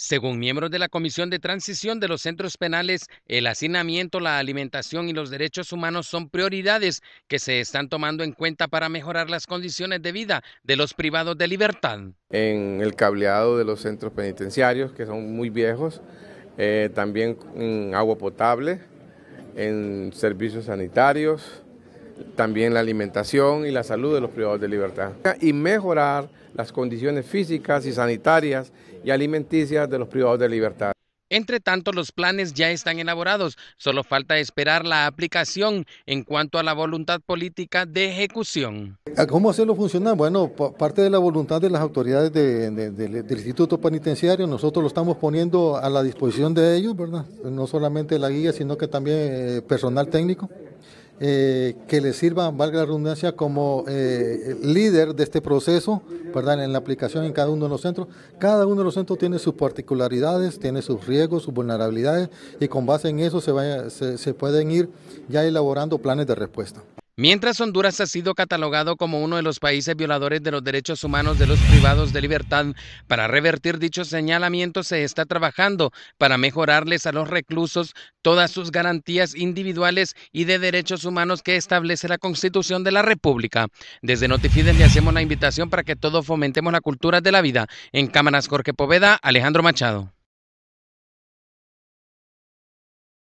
Según miembros de la Comisión de Transición de los Centros Penales, el hacinamiento, la alimentación y los derechos humanos son prioridades que se están tomando en cuenta para mejorar las condiciones de vida de los privados de libertad. En el cableado de los centros penitenciarios, que son muy viejos, eh, también en agua potable, en servicios sanitarios, también la alimentación y la salud de los privados de libertad y mejorar las condiciones físicas y sanitarias y alimenticias de los privados de libertad. Entre tanto, los planes ya están elaborados, solo falta esperar la aplicación en cuanto a la voluntad política de ejecución. Ah, ¿Cómo hacerlo funcionar? Bueno, parte de la voluntad de las autoridades del Instituto Penitenciario, nosotros lo estamos poniendo a la disposición de ellos, ¿verdad? No solamente la guía, sino que también eh, personal técnico. Eh, que le sirva, valga la redundancia, como eh, líder de este proceso, ¿verdad? En la aplicación en cada uno de los centros. Cada uno de los centros tiene sus particularidades, tiene sus riesgos, sus vulnerabilidades, y con base en eso se pueden ir ya elaborando planes de respuesta. Mientras Honduras ha sido catalogado como uno de los países violadores de los derechos humanos de los privados de libertad, para revertir dicho señalamiento se está trabajando para mejorarles a los reclusos todas sus garantías individuales y de derechos humanos que establece la Constitución de la República. Desde Notifides le hacemos la invitación para que todos fomentemos la cultura de la vida. En cámaras Jorge Poveda, Alejandro Machado.